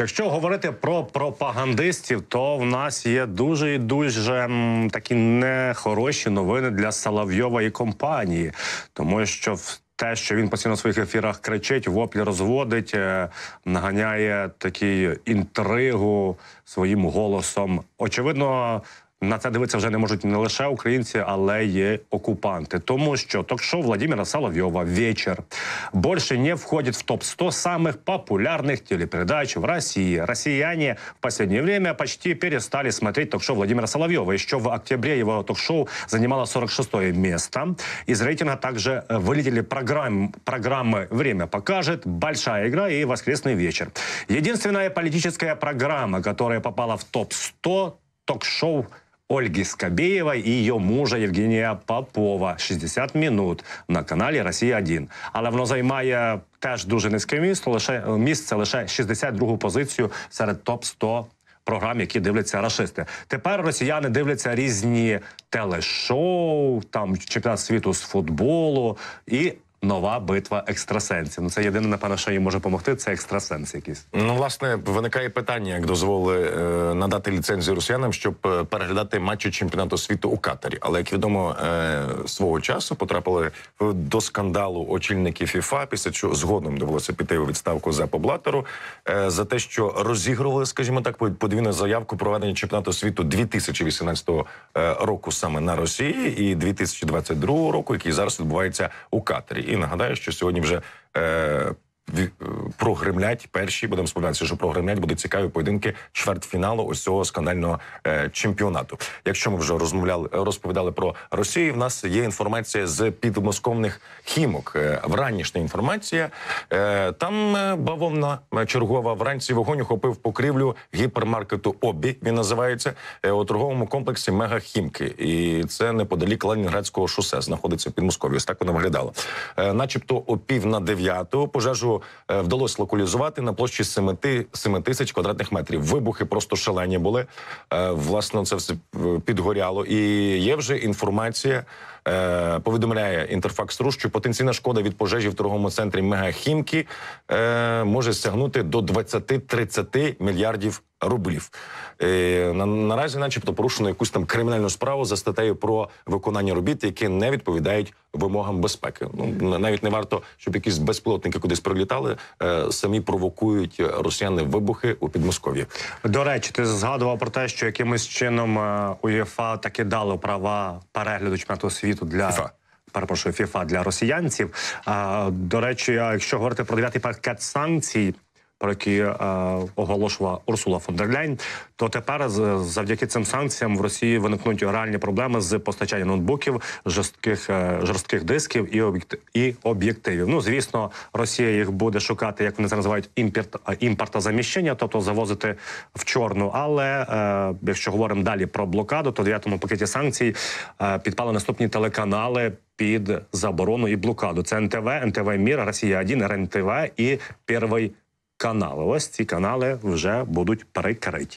Якщо говорити про пропагандистів, то в нас є дуже і дуже такі нехороші новини для Соловйова і компанії, тому що в те, що він постійно в своїх ефірах кричить, воплі розводить, е, наганяє таку інтригу своїм голосом. Очевидно, На це дивитися вже не можуть не лише українці, але й окупанти. Тому що ток-шоу Владимира Соловйова вечер больше не входит в топ 100 самых популярных телепередач в России. Россияне в последнее время почти перестали смотреть ток-шоу Владимира Соловьева. Еще в октябре его ток-шоу занимало 46 место. Из рейтинга также э, вылетели программ, программы «Время покажет», «Большая игра» и «Воскресный вечер». Единственная политическая программа, которая попала в топ-100 ток-шоу Ольги Скобеевой и ее мужа Евгения Попова «60 минут» на каналі «Росія-1». Але воно займає теж дуже низьке місце, лише місце лише 62-гу позицію серед топ 100 програм, які дивляться расисти. Тепер росіяни дивляться різні телешоу, там чемпіонат світу з футболу і Нова битва екстрасенсів. Ну це єдине, напевно, що їм може допомогти, це екстрасенс. якісь ну власне виникає питання, як дозволили е, надати ліцензію росіянам, щоб е, переглядати матчі чемпіонату світу у Катарі. Але як відомо е, свого часу потрапили до скандалу очільники ФІФА, після чого згодом довелося піти у відставку за поблатеру е, за те, що розігрували, скажімо так, подвійну заявку проведення чемпіонату світу 2018 е, року саме на Росії, і 2022 року, який зараз відбувається у Катарі. І нагадаю, що сьогодні вже. Е, Е, прогремлять перші. Будемо сподіватися, що прогремлять будуть цікаві поєдинки чвертьфіналу ось цього скандального е, чемпіонату. Якщо ми вже розмовляли, розповідали про Росію. В нас є інформація з підмосковних хімок. Е, вранішня інформація е, там е, бавовна е, чергова вранці вогонь охопив покрівлю гіпермаркету. Обі він називається е, у торговому комплексі Мегахімки, і це неподалік Ленінградського шосе знаходиться під Москові. Ось так вона виглядала, е, начебто о пів на дев'яту пожежу. Е, вдалося локалізувати на площі 7, 7 тисяч квадратних метрів. Вибухи просто шалені були. Е, власне, це все е, підгоряло. І є вже інформація. Повідомляє інтерфакс Руш, що потенційна шкода від пожежі в торговому центрі Мегахімки може сягнути до 20-30 мільярдів рублів. Е, на, Наразі, начебто, порушено якусь там кримінальну справу за статтею про виконання робіт, які не відповідають вимогам безпеки. Ну навіть не варто, щоб якісь безпілотники кудись прилітали. Е, самі провокують росіяни вибухи у Підмосков'ї. До речі, ти згадував про те, що якимось чином е, УЄФА таки дало права перегляду чемпіонату світу для. ФІФА. Перепрошую, ФІФА для росіянців. А, До речі, якщо говорити про дев'ятий пакет санкцій, про які е, оголошувала Урсула фон дер Ляйн, то тепер завдяки цим санкціям в Росії виникнуть реальні проблеми з постачання ноутбуків, жорстких е, жорстких дисків і об'єкт і об'єктивів. Ну звісно, Росія їх буде шукати, як вони це називають, імпорт е, імпортозаміщення, тобто завозити в чорну. Але якщо говоримо далі про блокаду, то в дев'ятому пакеті санкцій підпали наступні телеканали. Під заборону і блокаду це НТВ, НТВ Міра, Росія 1 РНТВ і Первий канали. Ось ці канали вже будуть перекриті.